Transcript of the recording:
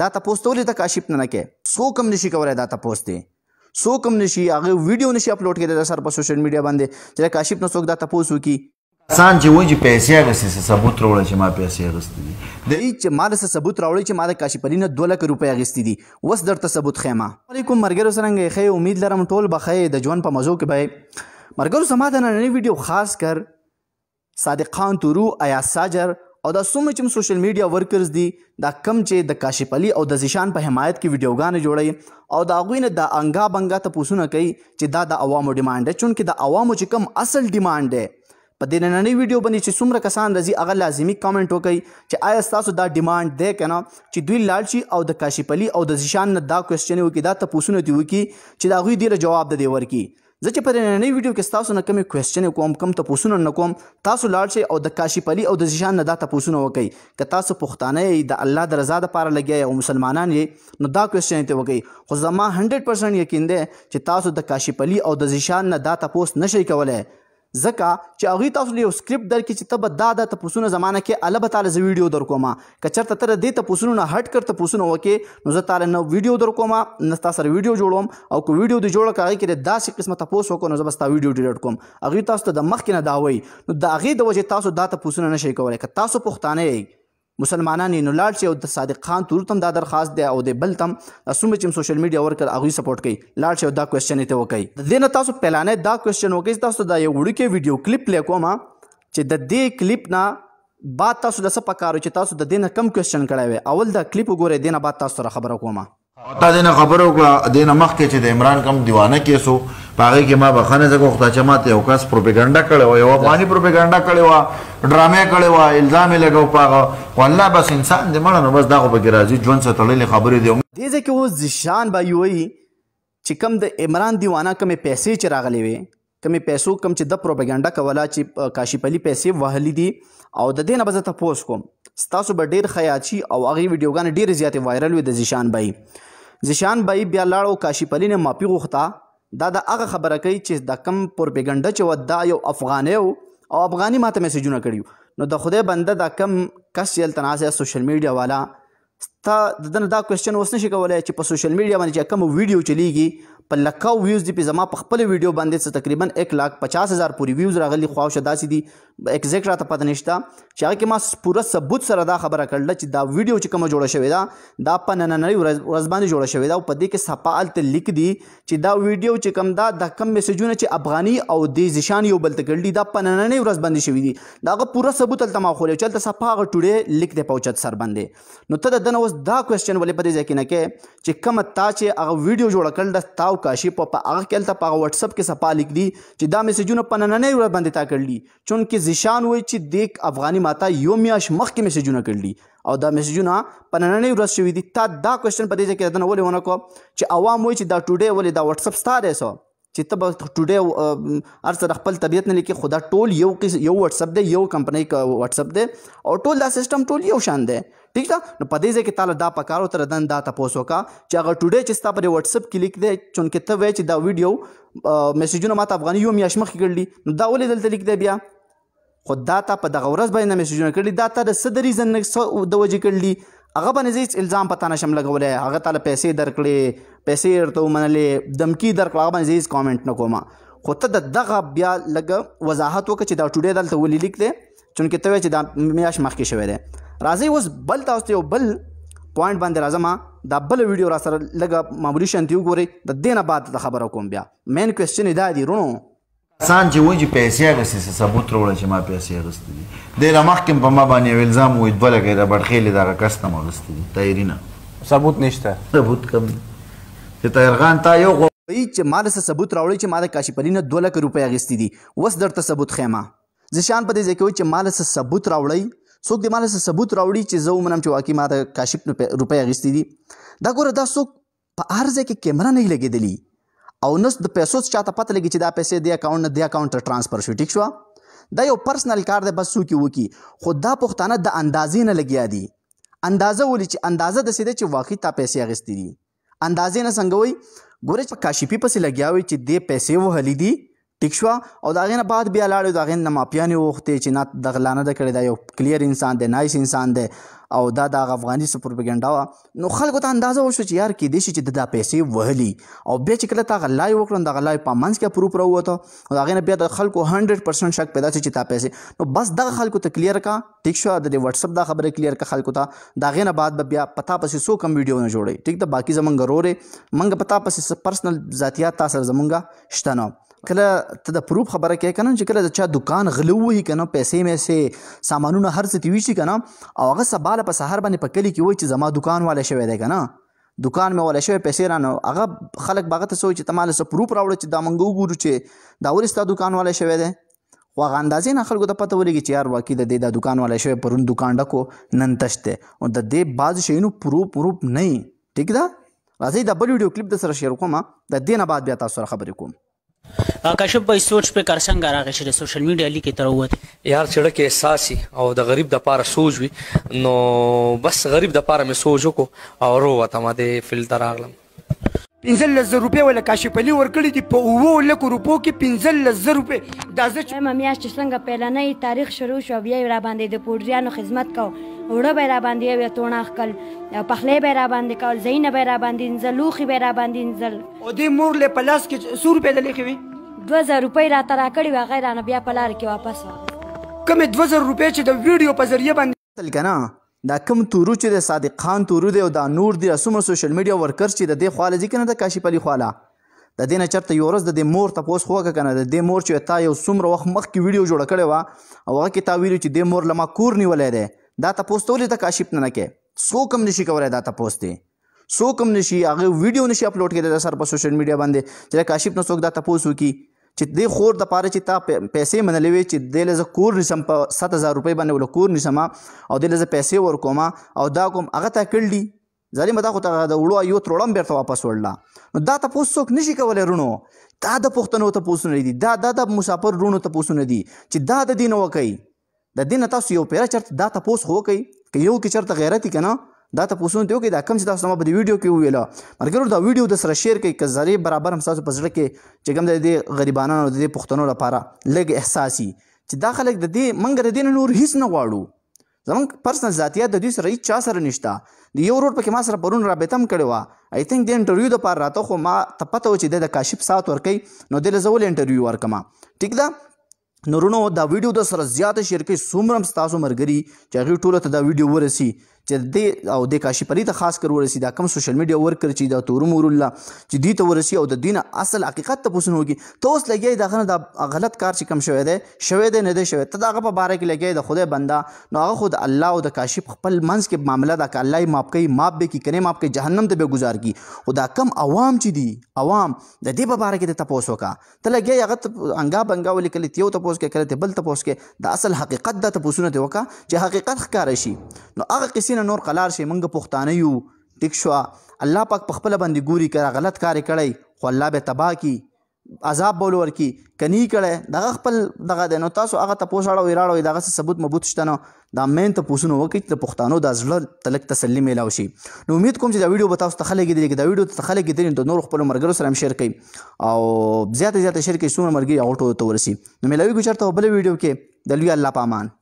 دا تاسو ته ولې د کاشف نه کې سو کم نشي کولای دا تاسو ته سو کم نشي هغه ویډیو نشي اپلوډ کېدای د سر په سوشل میډیا باندې چې کاشف نه څوک دا تاسو کی سان چې وایي پیسې غسې څه ثبوت راوړل چې ما پیسې غستې دي د چې ما څه ثبوت راوړل چې ما د کاشپرینه 2 لک روپۍ غستې دي وس درته ثبوت خېما علیکم مرګرو سرنګ خې امید لرم ټول بخې د ژوند په موضوع کې به مرګرو سما د نن ویډیو خاص کر صادق خان تورو ایا ساجر او دا څومره چې سوشل میډیا ورکرز دي دا کم چې د کاشف علي او د زیشان په حمایت کې ویډیوګانې جوړي او دا غوی نه د انګا بنګا ته پوښونه کوي چې دا د عوامو ډیماند دی چونکه د عوامو چې کم اصل ډیماند دی په دې نننۍ ویډیو باندې چې څومره کسان راځي هغه لازمی کمنټ وکړي چې آیا ستاسو دا ډیماند دی کنه چې دوی لاړ شي او د کاشف علي او د زیشان نه دا کوېسچن وکړي دا ته پوښونه دی وکړي چې دا غوی دی له جواب د دی ورکړي زه چې په نننۍ ویډیو کې تاسو نه کومې کوېسچنې کوم کم تپوسونه نه کوم تاسو لاړ شئ او د کاشف علي او د زیشان نه دا تپوسونه وکړئ که تاسو پښتانه یې د الله د رضا لپاره لګیا او مسلمانان یې نو دا کوېسچنې ته وکړئ خو زما 100% یقین دی چې تاسو د کاشف علي او د زیشان نه دا تپوس نشئ کولای ځکه چې هغه تاسو له یو سکرپټ درکې چې تب دا د تاسوونه زمانہ کې الله تعالی ز ویډیو درکوما کچرته تر دې تاسوونه نه هټ کړ تاسوونه وکې نو زه تعالی نو ویډیو درکوما نستا سره ویډیو جوړوم او کو ویډیو د جوړ کاږي کې داسې قسمه تاسو وکړو نو زه بس تا ویډیو ډیلیټ کوم هغه تاسو ته د مخ کې نه داوي نو دا هغه د وجه تاسو دا تاسوونه نشي کولای که تاسو پښتانه یې مسلمانان یې نو لاړ شي او د صادق خان تور تم دا درخواست دی او د بل تم څومره چې سوشل میډیا ورکر هغوی سپورټ کوي لاړ شي او دا کوېشن یې ته وکړي د دې نه تاسو پلانې دا کوېشن وکړئ چې تاسو دا یو وړوکی ویډیو کلیپ پلی کوم چې د دې کلیپ نه بعد تاسو د څه پکارو چې تاسو د دې نه کم کوېشن کړی وی اول دا کلیپ وګورئ دې نه بعد تاسو سره خبره کوم او تا دینه خبرو کړه دینه مخکې چې د عمران کم دیوانه کې سو پاره کې ما بخانه زګو خدای چې ماته یو کس پروپاګاندا کړو یو افغاني پروپاګاندا کړو ډرامه کړو الزام یې لګو پاغه والله بس انسان دې مړ نو بس دا خو به راځي ژوند سره تړلې خبرې دی دې ځکه اوس ځشان با یو چې کم د عمران دیوانه کمې پیسې چې راغلې وي کمې پیسو کم چې د پروپاګاندا کولا چې کاشف علي پیسې وهلې دي او د دې نه بزته پوس کوم ستاسو به ډیر خیاچی او هغه ویډیوګان ډیر زیاتې وایرل وي د ځشان بای زیشان بای بیا لاړو کاشي پلین ماپی غوښتا دا د هغه خبره کوي چې د کم پروپاګاندا چې ودا یو افغاني او افغاني ماته میسجونه کړیو نو د خوده بنده د کم کس یل تناسه سوشل میډیا والا تا د دنه دا کوېشن اوس نشي کولای چې په سوشل میډیا باندې چې کوم ویډیو چلیږي په لکاو ویوز دی په زما په خپل ویډیو باندې څه تقریبا 1 لک 50 هزار پوری ویوز راغلي خو شدا سي دي ایگزیکټ راته پته نشته چې هغه کې ما پوره ثبوت سره دا خبره کړل چې دا ویډیو چې کوم جوړه شوې ده دا په نننۍ ورځ باندې جوړه شوې ده او په دې کې صفال ته لیک دي چې دا ویډیو چې کوم دا د کم میسجونه چې افغاني او د ځشان یو بل تکړل دي دا په نننۍ ورځ باندې شوې دي دا پوره ثبوت تل تما خولې چلته صفه غټوړې لیک دی پوچت سر باندې نو ته د دنه اوس اوس دا کوېشن ولې په دې ځای کې نه کې چې کومه تا چې هغه ویډیو جوړه کړل د تاو کاشي په هغه کې هلته په هغه وټسپ کې سپا لیک دي چې دا میسیجونه په نننۍ ورځ باندې تا کړلي چونکې زیشان وایي چې دیک افغاني ماتا یو میاش مخکې میسیجونه کړلي او دا میسیجونه په نننۍ ورځ شوي دي تا دا کوېشن په دې ځای کې ردنه ولې ونه کو چې عوام وایي چې دا ټوډې ولې دا وټسپ ستا دی چې ته به ټوډه ارڅ خپل طبيعت نه لیکي خدا ټول یو یو واتس اپ دی یو کمپنۍ کا واتس اپ دی او ټول دا سیستم ټول یو شان دی ٹھیک ده نو په دې ځای کې تعالی دا پکارو تر دن دا تاسو کا چې هغه ټوډه چې تاسو پر واتس اپ کې لیک دی چونکه ته وای چې دا ویډیو میسیجونه ماته افغاني یو میاشمخ کې کړلی نو دا ولې دلته لیک دی بیا خو دا تا په دغه ورځ باندې میسجونه کړي دا تا د صدري ځن د وجې کړي هغه باندې هیڅ الزام پتا نشم لګولای هغه تعالی پیسې درکړي پیسې ورته منلې دمکی درکړه هغه باندې هیڅ کامنٹ نکوم خو ته د دغه بیا لګ وضاحت وکړه چې دا ټوډه دلته ولې لیک دی چونکه ته چې دا میاش مخکې شوی دی راځي اوس بل تاسو یو بل پوینټ باندې راځم دا بل ویډیو را سره لګ معمولی شانتیو ګوري د دینه بعد خبره کوم بیا مین کوېسچن دا دی رونو سان چې وایي چې پیسې اغوستې چې ثبوت راوړه چې ما پیسې اغوستې دي دی نه مخکې هم په ما باندې یو الزام وایي دوه لکه د بډخیلې دغه کس ته م اغوستې دي تیاري نه ثبوت نشته ثبوت کم چې تیرغان تا یو غوایي چې ما دسه ثبوت راوړی چې ما د کاشپلي نه دوه لکه روپۍ اغوستې دي اوس درته ثبوت ښیمه زه شان په دې ځای کې وایي چې ما دسه ثبوت راوړی څوک د مال سره ثبوت راوړي چې زه ومنم چې واقعي ما د کاشف روپۍ اغوستې دي دا ګوره دا څوک په هر ځای کې کیمره نه لګېدلی او نس د پیسو چاته پته لګي چې دا پیسې د اکاونټ نه د اکاونټ ته ترانسفر شو ټیک شو دا یو پرسنل کار دی بس څوک وکي خو دا پښتانه د اندازې نه لګیا دي اندازه ولې چې اندازه د سیده چې واقعي تا پیسې اغستې دي اندازې نه څنګه وای ګورې چې کاشپی پسې لګیا وي چې د پیسې وهلې دي ټیک شو او دا غینه بعد بیا لاړو دا غینه ماپیانې وخته چې نه د غلانه د کړی دا یو کلیر انسان دی نایس انسان دی او دا د افغاني سپروپاګاندا نو خلکو ته اندازه وشو چې یار کې دې شي چې د پیسې وهلي او بیا چې کله تا غلای وکړن دا غلای په منځ کې پروپ راوته او دا غینه بیا د خلکو 100% شک پیدا شي چې تا پیسې نو بس د خلکو ته کلیر کا ټیک شو د واتس اپ دا خبره کلیر کا خلکو ته دا غینه بعد بیا پتا پسې سو کم ویډیو نه جوړي ټیک دا باقی زمونږ غرورې منګ پتا پسې پرسنل ذاتیات تاسو زمونږه شته نو کله ته د پروپ خبره کوي کنه چې کله د چا دکان غلو وي کنه پیسې مې سه سامانونه هر څه تیوي کنه او هغه سباله په سحر باندې پکلي کې وای چې زما دکان والے شوی دی کنه دکان مې والے شوی پیسې رانه هغه خلک باغ ته سوچ چې تمال سه پروپ راوړ چې دا منګو ګورو چې دا ورستا دکان والے شوی دی خو هغه اندازې نه خلکو ته پته ولګي چې یار واقعي د دې د دکان والے شوی پرون دکان ډکو نن تشته او د دې باز شینو پروپ پروپ نه ټیک ده راځي د بل ویډیو کلیپ د سره شیر کوم د دینه بعد بیا تاسو سره خبرې کوم کاشف به سوچ په کارسنګ راغی چې د سوشل میډیا لیکي تر وته یار چې ډکه احساسي او د غریب د پاره سوچ وي نو بس غریب د پاره مې سوچ وکاو او رو وته ما د فلټر راغلم 15000 روپے ولا کاشف علي ورکړي دي په وو لکو روپو کې 15000 روپے دا ځکه مې میاش چې څنګه پیلنې تاریخ شروع شو بیا را باندې د پورډریانو خدمت کو وړه به را باندې وې توناخ کل پخلې به را باندې کول زین به را باندې زلوخي به را باندې زل او دې مور له پلاس کې 100 روپے د لیکوي 2000 روپۍ راته راکړې وه هغه یې رانه بیا په لاره کې واپس واغستې کومې 2000 روپۍ چې د ویډیو په ذریعه باندې تل که نه دا کم تورو چې د صادق خان تورو دی او دا نور دی څومره سوشل میډیا ورکرز چې د دې خواله ځي که نه د کاشف علي خواله د دې نه چرته یو ورځ د دې مور تپوس خو وکړه کنه د دې مور چې تا یو څومره وخت مخکې ویډیو جوړه کړې وه او هغه کې تا ویلو چې دې مور لما کور نیولی دی دا تپوس ته ولې ته کاشف نه نه کې څوک هم نشي کولی دا تپوس دی څوک هم نشي هغه ویډیو نشي اپلوډ کېدای سر په سوشل میډیا باندې چې کاشف نه څوک دا تپوس وکړي چې دې خور د پاره چې تا پیسې منلې وي چې دې لزه کور نشم په 7000 روپۍ باندې ول کور نشم او دې لزه پیسې ورکوما او دا کوم هغه تا کړلی ځلې مدا خو ته د وړو ایو تروړم بیرته واپس وړلا نو دا تاسو څوک نشي کولای رونو دا د پښتنو ته پوسونه دي دا دا د مسافر رونو ته پوسونه دي چې دا د دین وکي د دین تاسو یو پیرا چرته دا تاسو هو کوي که یو کې چرته غیرتی کنه دا تاسو ته وکي دا کم چې تاسو ما په ویډیو کې ویله مرګرو دا ویډیو د سره شیر کړئ که زری برابر هم تاسو په زړه کې چې کوم د غریبانو او د پښتنو لپاره لګ احساسي چې دا خلک د دې منګ د دین نور هیڅ نه غواړو زمونږ پرسنل ذاتیات د دې سره هیڅ چا سره نشته د یو روټ پکې ما سره پرون رابطه هم کړې وه آی تھنک د انټرویو د پاره راته خو ما ته پته و چې د کاشف سات ورکې نو د لزول انټرویو ورکما ټیک ده نورونو دا ویډیو د سره زیات شیر کې سومرم تاسو مرګري چې هغه ټول ته دا ویډیو ورسی چې د او د کاشي پرې ته خاص کر ورسی دا کم سوشل میډیا ورکر چې دا تورم ور الله چې دی ته ورسی او د دین اصل حقیقت ته پوسنه وږي ته اوس لګي دا غنه دا غلط کار چې کم شوی دی شوی دی نه دی شوی ته داغه په باره کې لګي د خدای بندا نو هغه خود الله او د کاشف خپل منځ کې معاملہ دا ک الله یې ماپ کوي ماپ به کې کنه ماپ کې جهنم ته به گزار کی خدا کم عوام چې دی عوام د دې په باره کې ته پوسو کا ته لګي هغه انګا بنګا ولیکل تیو ته پوس کې کړه ته بل ته پوس کې د اصل حقیقت دا ته پوسونه ته وکا چې حقیقت ښکار شي نو هغه قصې سینه نور قلار شي منګه پښتانه یو ټیک شو الله پاک پخپل باندې ګوري کړه غلط کار کړی خو الله به تبا کی عذاب بول ورکی کني کړه دغه خپل دغه دنو تاسو هغه ته پوښاړو ویراړو دغه ثبوت مبوت شته نو دا مین ته پوښونو وکړي ته پښتانو د زړه تلک تسلی میلاو شي نو امید کوم چې دا ویډیو به تاسو ته خلګې دی دا ویډیو ته خلګې دی نو نور خپل مرګرو سره شیر کړئ او زیاته زیاته شیر کړئ څومره مرګي او ټو ته ورسي نو ملاوي ګچرته بل ویډیو کې د لوی الله پامان